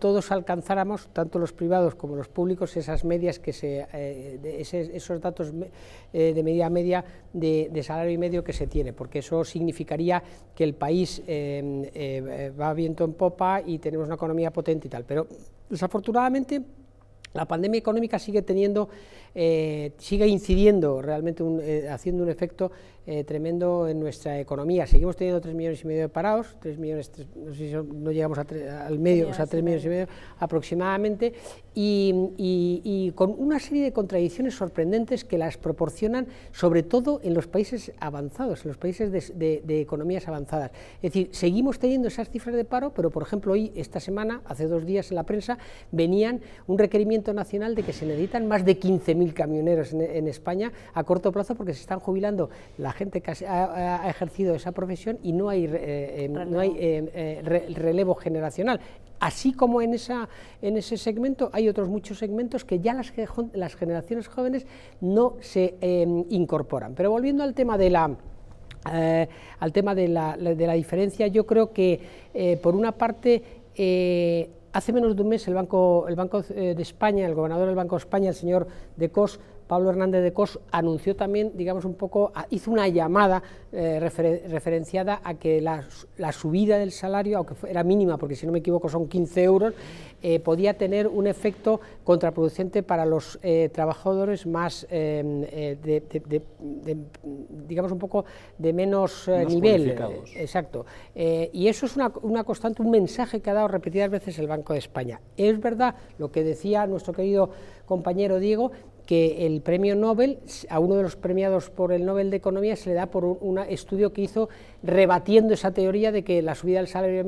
todos alcanzáramos, tanto los privados como los públicos, esas medias que se, eh, esos datos eh, de media media de, salario y medio que se tiene, porque eso significaría que el país eh, va viento en popa y tenemos una economía potente y tal. Pero desafortunadamente la pandemia económica sigue teniendo, eh, sigue incidiendo realmente, eh, haciendo un efecto eh, tremendo en nuestra economía. Seguimos teniendo 3 millones y medio de parados, 3 millones, no, sé no, llegamos al medio, o sea, 3 millones y medio aproximadamente, y, con una serie de contradicciones sorprendentes que las proporcionan, sobre todo en los países avanzados, en los países de economías avanzadas. Es decir, seguimos teniendo esas cifras de paro, pero por ejemplo hoy, esta semana, hace dos días en la prensa, venían un requerimiento nacional de que se necesitan más de 15.000 camioneros en, España a corto plazo porque se están jubilando la gente que ha, ejercido esa profesión y no hay, eh, em, no hay em, eh, relevo generacional. Así como en, esa, en ese segmento hay otros muchos segmentos que ya las, las generaciones jóvenes no se em, incorporan. Pero volviendo al tema de la... Eh, al tema de la, de la, diferencia, yo creo que por una parte Hace menos de un mes el Banco, el Banco eh, de España, el gobernador del Banco de España, el señor De Cos, Pablo Hernández de Cos anunció también, digamos un poco, ah, hizo una llamada eh, referenciada a que la, subida del salario, aunque era mínima, porque si no me equivoco son 15 euros, eh, podía tener un efecto contraproducente para los eh, trabajadores más, digamos un poco, de menos, nivel. Exacto. y eso es una constante, un mensaje que ha dado repetidas veces el Banco de España. Es verdad lo que decía nuestro querido compañero Diego, que el premio Nobel, a uno de los premiados por el Nobel de Economía, se le da por un, estudio que hizo rebatiendo esa teoría de que la subida del salario